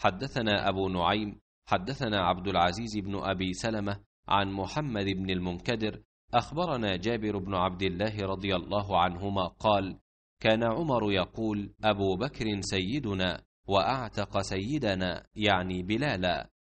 حدثنا أبو نعيم حدثنا عبد العزيز بن أبي سلمة عن محمد بن المنكدر أخبرنا جابر بن عبد الله رضي الله عنهما قال كان عمر يقول أبو بكر سيدنا وأعتق سيدنا يعني بلالا